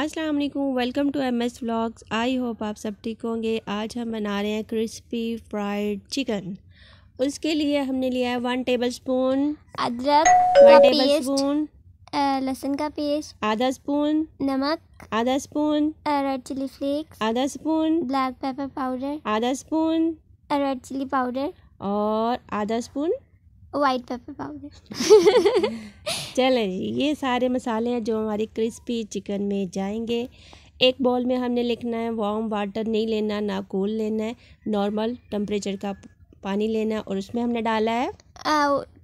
अस्सलाम वालेकुम welcome to M S vlogs I hope आप सब ठीक होंगे आज हम बना रहे हैं क्रिस्पी फ्राइड चिकन उसके लिए हमने लिया है वन टेबल स्पून अदरक वन टेबल स्पून लहसुन का पेस्ट आधा स्पून नमक आधा स्पून रेड चिली फ्लेक्स आधा स्पून ब्लैक पेपर पाउडर आधा स्पून रेड चिली पाउडर और आधा स्पून वाइट पेपर पाउडर चलें जी ये सारे मसाले हैं जो हमारी क्रिस्पी चिकन में जाएंगे एक बॉल में हमने लिखना है वार्म वाटर नहीं लेना ना कूल लेना है नॉर्मल टेम्परेचर का पानी लेना है और उसमें हमने डाला है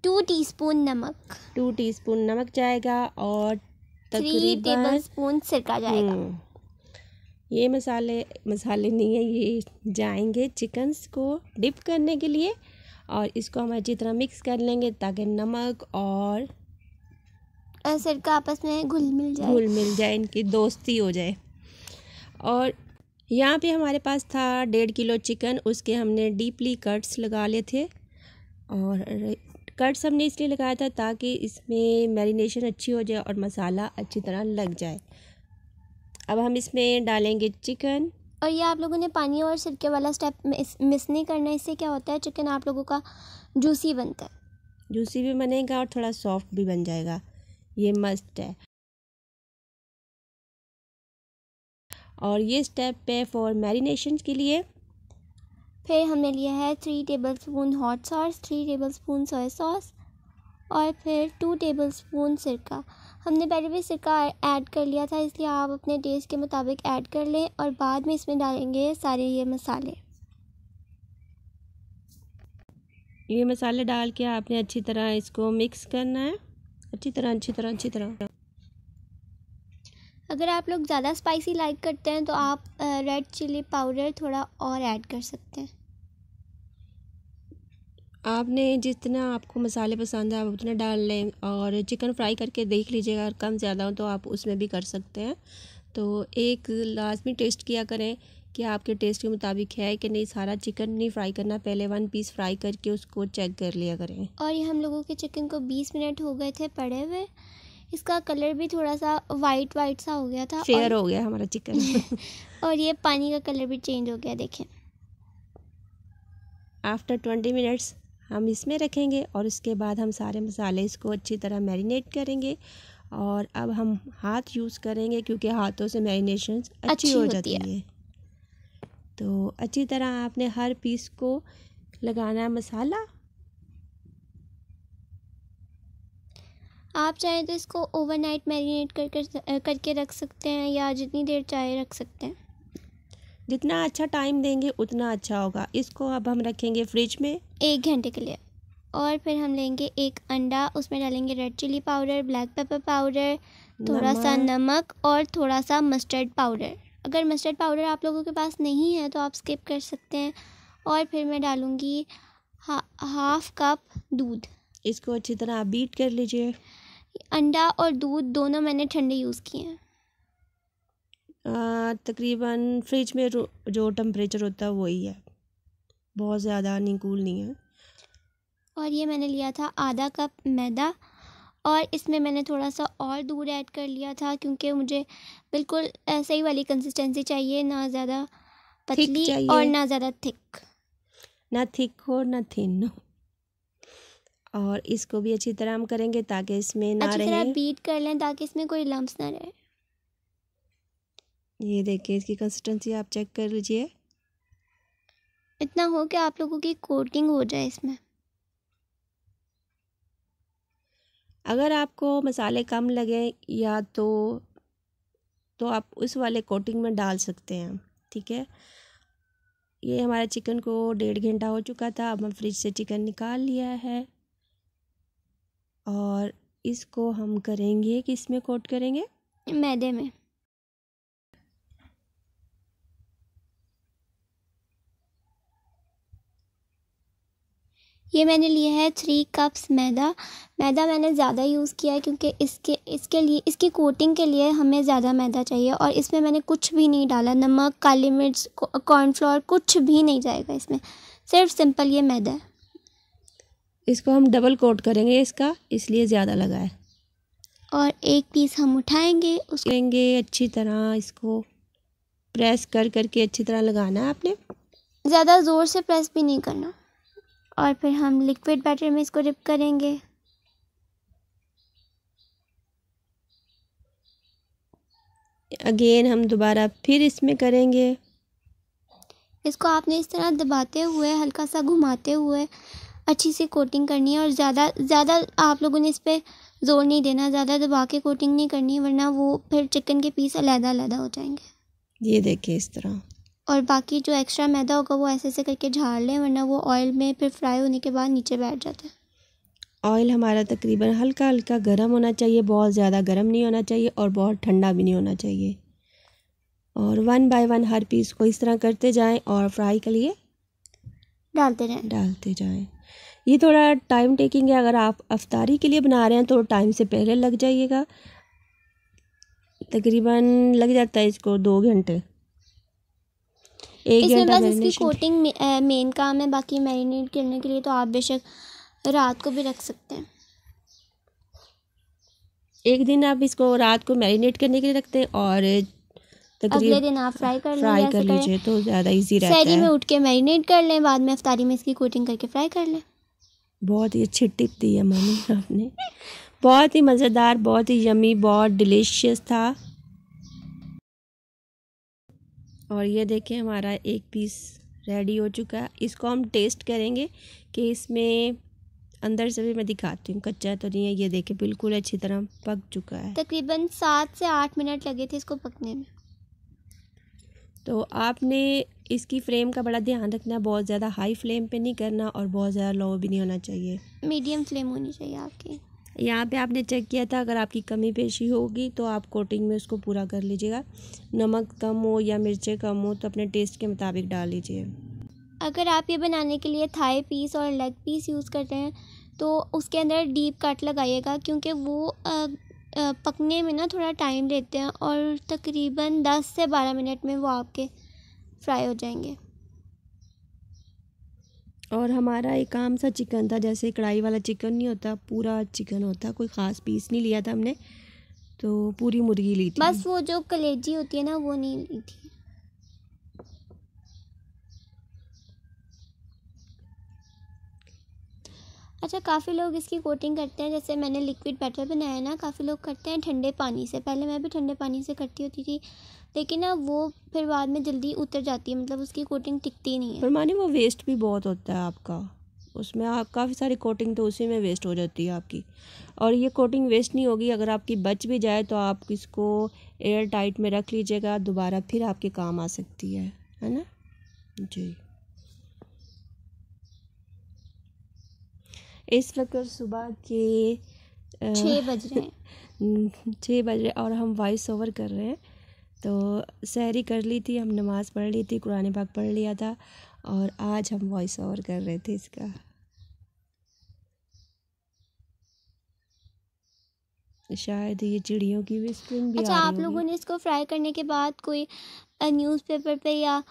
टू टी स्पून नमक टू टी स्पून नमक जाएगा और थ्री टेबल स्पून सिरका जाएगा हम्म, ये मसाले मसाले नहीं है ये जाएंगे चिकन्स को डिप करने के लिए और इसको हम अच्छी तरह मिक्स कर लेंगे ताकि नमक और असर का आपस में घुल मिल जाए घुल मिल जाए इनकी दोस्ती हो जाए और यहाँ पे हमारे पास था डेढ़ किलो चिकन उसके हमने डीपली कट्स लगा लिए थे और कट्स हमने इसलिए लगाया था ताकि इसमें मैरिनेशन अच्छी हो जाए और मसाला अच्छी तरह लग जाए अब हम इसमें डालेंगे चिकन और ये आप लोगों ने पानी और सिरके वाला स्टेप मिस नहीं करना इससे क्या होता है चिकन आप लोगों का जूसी बनता है जूसी भी बनेगा और थोड़ा सॉफ्ट भी बन जाएगा ये मस्ट है और ये स्टेप है फॉर मैरिनेशन के लिए फिर हमने लिया है three tablespoon hot sauce three tablespoon soya sauce और फिर टू टेबल स्पून सिरका हमने पहले भी सिक्का ऐड कर लिया था इसलिए आप अपने टेस्ट के मुताबिक ऐड कर लें और बाद में इसमें डालेंगे सारे ये मसाले ये मसाले डाल के आपने अच्छी तरह इसको मिक्स करना है अच्छी तरह अच्छी तरह अच्छी तरह अगर आप लोग ज़्यादा स्पाइसी लाइक करते हैं तो आप रेड चिली पाउडर थोड़ा और ऐड कर सकते हैं आपने जितना आपको मसाले पसंद है आप उतना डाल लें और चिकन फ्राई करके देख लीजिएगा और कम ज़्यादा हो तो आप उसमें भी कर सकते हैं तो एक लाजमी टेस्ट किया करें कि आपके टेस्ट के मुताबिक है कि नहीं सारा चिकन नहीं फ्राई करना पहले वन पीस फ्राई करके उसको चेक कर लिया करें और ये हम लोगों के चिकन को बीस मिनट हो गए थे पड़े हुए इसका कलर भी थोड़ा सा वाइट वाइट सा हो गया था फेयर हो गया हमारा चिकन और ये पानी का कलर भी चेंज हो गया देखें आफ्टर ट्वेंटी मिनट्स हम इसमें रखेंगे और इसके बाद हम सारे मसाले इसको अच्छी तरह मैरिनेट करेंगे और अब हम हाथ यूज़ करेंगे क्योंकि हाथों से मैरिनेशन अच्छी, अच्छी हो जाती है।, है तो अच्छी तरह आपने हर पीस को लगाना है मसाला आप चाहें तो इसको ओवरनाइट मैरिनेट कर, कर करके रख सकते हैं या जितनी देर चाहे रख सकते हैं जितना अच्छा टाइम देंगे उतना अच्छा होगा इसको अब हम रखेंगे फ्रिज में एक घंटे के लिए और फिर हम लेंगे एक अंडा उसमें डालेंगे red chilli powder black pepper powder थोड़ा सा नमक और थोड़ा सा मस्टर्ड पाउडर अगर मस्टर्ड पाउडर आप लोगों के पास नहीं है तो आप स्किप कर सकते हैं और फिर मैं डालूँगी हा, हाफ कप दूध इसको अच्छी तरह आप बीट कर लीजिए अंडा और दूध दोनों मैंने ठंडे यूज़ किए हैं तकरीबन फ्रिज में जो टेम्परेचर होता है वही है बहुत ज़्यादा नहीं कूल नहीं है और ये मैंने लिया था आधा कप मैदा और इसमें मैंने थोड़ा सा और दूध ऐड कर लिया था क्योंकि मुझे बिल्कुल ऐसे ही वाली कंसिस्टेंसी चाहिए ना ज़्यादा पतली और ना ज़्यादा थिक ना थिक हो ना थिन हो और इसको भी अच्छी तरह हम करेंगे ताकि इसमें ना रहे बीट कर लें ताकि इसमें कोई लम्स ना रहे ये देखिए इसकी कंसिस्टेंसी आप चेक कर लीजिए इतना हो कि आप लोगों की कोटिंग हो जाए इसमें अगर आपको मसाले कम लगे या तो तो आप उस वाले कोटिंग में डाल सकते हैं ठीक है ये हमारा चिकन को डेढ़ घंटा हो चुका था अब हम फ्रिज से चिकन निकाल लिया है और इसको हम करेंगे किस में कोट करेंगे मैदे में ये मैंने लिया है थ्री कप्स मैदा मैदा मैंने ज़्यादा यूज़ किया है क्योंकि इसके इसके लिए इसकी कोटिंग के लिए हमें ज़्यादा मैदा चाहिए और इसमें मैंने कुछ भी नहीं डाला नमक काली मिर्च कॉर्नफ्लोर कुछ भी नहीं जाएगा इसमें सिर्फ सिंपल ये मैदा है इसको हम डबल कोट करेंगे इसका इसलिए ज़्यादा लगा है और एक पीस हम उठाएंगे उसकेंगे अच्छी तरह इसको प्रेस कर करके अच्छी तरह लगाना है आपने ज़्यादा ज़ोर से प्रेस भी नहीं करना और फिर हम लिक्विड बैटर में इसको डिप करेंगे अगेन हम दोबारा फिर इसमें करेंगे इसको आपने इस तरह दबाते हुए हल्का सा घुमाते हुए अच्छी सी कोटिंग करनी है और ज़्यादा ज़्यादा आप लोगों ने इस पर जोर नहीं देना ज़्यादा दबा के कोटिंग नहीं करनी वरना वो फिर चिकन के पीस अलहदा अलहदा हो जाएंगे ये देखिए इस तरह और बाकी जो एक्स्ट्रा मैदा होगा वो ऐसे ऐसे करके झाड़ लें वरना वो ऑयल में फिर फ्राई होने के बाद नीचे बैठ जाता है ऑयल हमारा तकरीबन हल्का हल्का गर्म होना चाहिए बहुत ज़्यादा गर्म नहीं होना चाहिए और बहुत ठंडा भी नहीं होना चाहिए और वन बाय वन हर पीस को इस तरह करते जाएं और फ्राई के लिए डालते रहें डालते जाएं ये थोड़ा टाइम टेकिंग है अगर आप अफ्तारी के लिए बना रहे हैं तो टाइम से पहले लग जाइएगा तकरीबन लग जाता है इसको दो घंटे एक इसमें बस इसकी कोटिंग मेन काम है बाकी मैरिनेट करने के लिए तो आप बेशक रात को भी रख सकते हैं एक दिन आप इसको रात को मैरिनेट करने के लिए रखते हैं और अगले दिन आप फ्राई कर फ्राई कर लीजिए तो ज़्यादा इजी रहता है में उठ के मैरिनेट कर लें बाद में अफ्तारी में इसकी कोटिंग करके फ्राई कर लें बहुत ही अच्छी टिप दी है मम्मी आपने बहुत ही मज़ेदार बहुत ही यमी बहुत डिलीशियस था और ये देखें हमारा एक पीस रेडी हो चुका है इसको हम टेस्ट करेंगे कि इसमें अंदर से भी मैं दिखाती हूँ कच्चा तो नहीं है ये देखें बिल्कुल अच्छी तरह पक चुका है तकरीबन सात से आठ मिनट लगे थे इसको पकने में तो आपने इसकी फ्लेम का बड़ा ध्यान रखना बहुत ज़्यादा हाई फ्लेम पे नहीं करना और बहुत ज़्यादा लो भी नहीं होना चाहिए मीडियम फ्लेम होनी चाहिए आपकी यहाँ पे आपने चेक किया था अगर आपकी कमी पेशी होगी तो आप कोटिंग में उसको पूरा कर लीजिएगा नमक कम हो या मिर्चें कम हो तो अपने टेस्ट के मुताबिक डाल लीजिए अगर आप ये बनाने के लिए थाई पीस और लेग पीस यूज़ करते हैं तो उसके अंदर डीप कट लगाइएगा क्योंकि वो आ, आ, पकने में ना थोड़ा टाइम लेते हैं और तकरीबन दस से बारह मिनट में वो आपके फ्राई हो जाएंगे और हमारा एक आम सा चिकन था जैसे कढ़ाई वाला चिकन नहीं होता पूरा चिकन होता कोई ख़ास पीस नहीं लिया था हमने तो पूरी मुर्गी ली थी बस वो जो कलेजी होती है ना वो नहीं ली थी अच्छा काफ़ी लोग इसकी कोटिंग करते हैं जैसे मैंने लिक्विड बैटर बनाया ना काफ़ी लोग करते हैं ठंडे पानी से पहले मैं भी ठंडे पानी से करती होती थी लेकिन ना वो फिर बाद में जल्दी उतर जाती है मतलब उसकी कोटिंग टिकती नहीं है पर माने वो वेस्ट भी बहुत होता है आपका उसमें आप काफ़ी सारी कोटिंग तो उसी में वेस्ट हो जाती है आपकी और ये कोटिंग वेस्ट नहीं होगी अगर आपकी बच भी जाए तो आप इसको एयर टाइट में रख लीजिएगा दोबारा फिर आपके काम आ सकती है है ना जी इस वक्त सुबह के छः बज रहे हैं छः बज रहे और हम वॉइस ओवर कर रहे हैं तो सहरी कर ली थी हम नमाज़ पढ़ ली थी कुरान पाक पढ़ लिया था और आज हम वॉइस ओवर कर रहे थे इसका शायद ये चिड़ियों की भी स्क्रीन भी अच्छा आप लोगों ने इसको फ्राई करने के बाद कोई न्यूज़पेपर पे या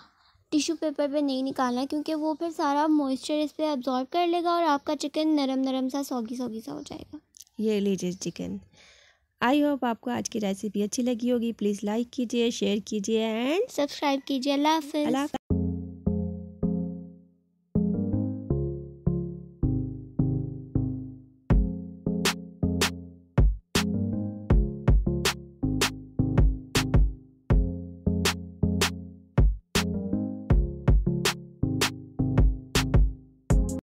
टिश्यू पेपर पे नहीं निकालना क्योंकि वो फिर सारा मॉइस्चर इस पर एब्जॉर्ब कर लेगा और आपका चिकन नरम नरम सा सौगी सौगी सा हो जाएगा ये लीजिए चिकन आई होप आपको आज की रेसिपी अच्छी लगी होगी प्लीज़ लाइक कीजिए शेयर कीजिए एंड सब्सक्राइब कीजिए अल्लाह हाफिज़